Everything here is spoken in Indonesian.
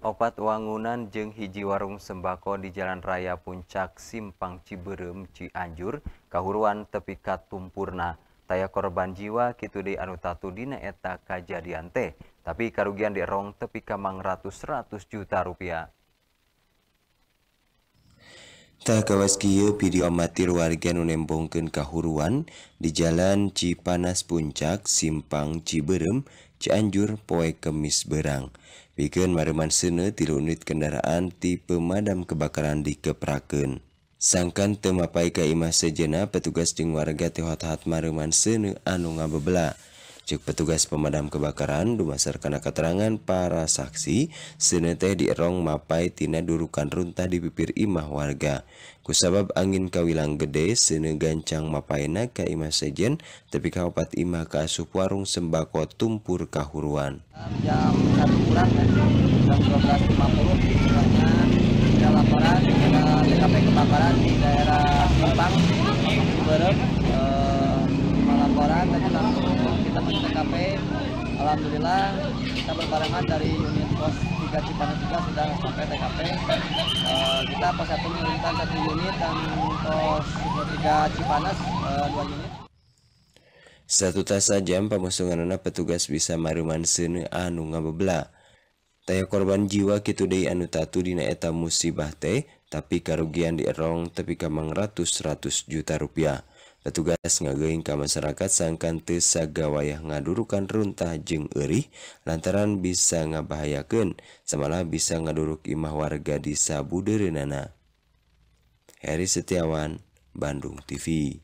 opat wangunan Jeng hiji warung sembako di Jalan Raya Puncak Simpang Ciberem Cianjur kahuruan tepi Katumpurna taya korban jiwa kitu di anu dina eta kajadian teh tapi kerugian di rong tepi kamang ratus ratus juta rupiah Tak Kawaski videomatitir wargan unembongken kahuruan di Jalan Cipanas Puncak Simpang Ciberem canjur poe Kemis berang. Wiken mariman sene tiunit kendaraaan di pemadam kebakaran dikepraken. Sangkan temaapai Kaimah sejena petugas jeung warga tewatahat mareman sene anu nga bebla. petugas pemadam kebakaran dumasarkana keterangan para saksi senete di erong mapai tina durukan runtah di pipir imah warga. Kusabab angin kawilang gede sene gancang mapaina ka imah sejen tapi kaopat imah ka asup warung sembako tumpur kahuruan. Jam 1 kurang eh, jam 12.50 laporan kebakaran di daerah Berem, Alhamdulillah kita berbarengan dari unit pos 3 Cipanas juga sudah sampai TKP. Eh, kita pos 1 menurunkan satu unit dan pos 3 Cipanas e, eh, 2 unit. Satu tas jam pamusunganana petugas bisa maruman sene anu ngabebla. Taya korban jiwa kitu deui anu tatu dina eta musibah teh tapi karugian tapi tepi ratus ratus juta rupiah. petugas ngageingka masyarakat sangkan tessagawayah ngadurukan runtah j urih lantaran bisangebahayaken samalah bisa ngaduduk imah warga di sab nana. Heri Setiawan Bandung TV.